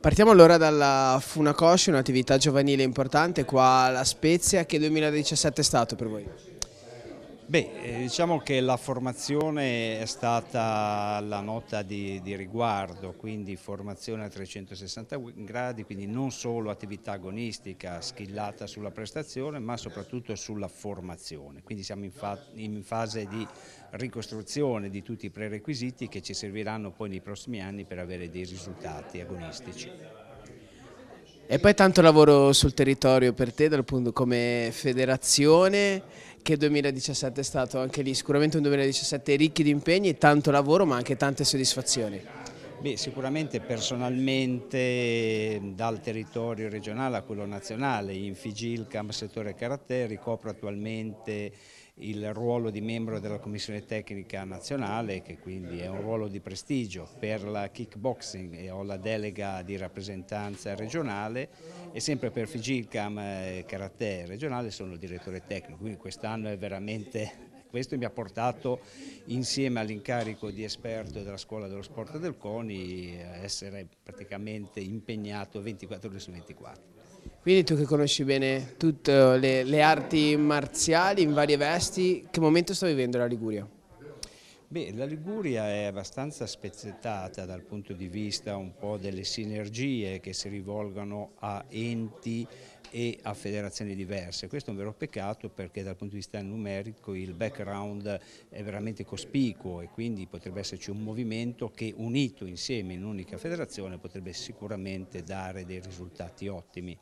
Partiamo allora dalla Funacoshi, un'attività giovanile importante qua alla Spezia, che 2017 è stato per voi? Beh, eh, diciamo che la formazione è stata la nota di, di, riguardo, quindi formazione a 360 gradi, quindi non solo attività agonistica schillata sulla prestazione, ma soprattutto sulla formazione. Quindi siamo in, fa in fase di ricostruzione di tutti i prerequisiti che ci serviranno poi nei prossimi anni per avere dei risultati agonistici. E poi tanto lavoro sul territorio per te dal punto, come federazione che 2017 è stato anche lì sicuramente un 2017 ricchi di impegni, tanto lavoro ma anche tante soddisfazioni. Beh, sicuramente personalmente ehm, dal territorio regionale a quello nazionale, in Figil, Camp Settore Karatè, ricopro attualmente il ruolo di membro della Commissione Tecnica Nazionale che quindi è un ruolo di prestigio per la kickboxing e ho la delega di rappresentanza regionale e sempre per Figilcam Karate eh, regionale sono direttore tecnico, quindi quest'anno è veramente questo mi ha portato insieme all'incarico di esperto della scuola dello sport del CONI a essere praticamente impegnato 24 ore su 24. Quindi tu che conosci bene tutte le, le arti marziali in varie vesti, che momento sta vivendo la Liguria? Beh, la Liguria è abbastanza spezzettata dal punto di vista un po' delle sinergie che si rivolgono a enti e a federazioni diverse. Questo è un vero peccato perché dal punto di vista numerico il background è veramente cospicuo e quindi potrebbe esserci un movimento che unito insieme in un'unica federazione potrebbe sicuramente dare dei risultati ottimi.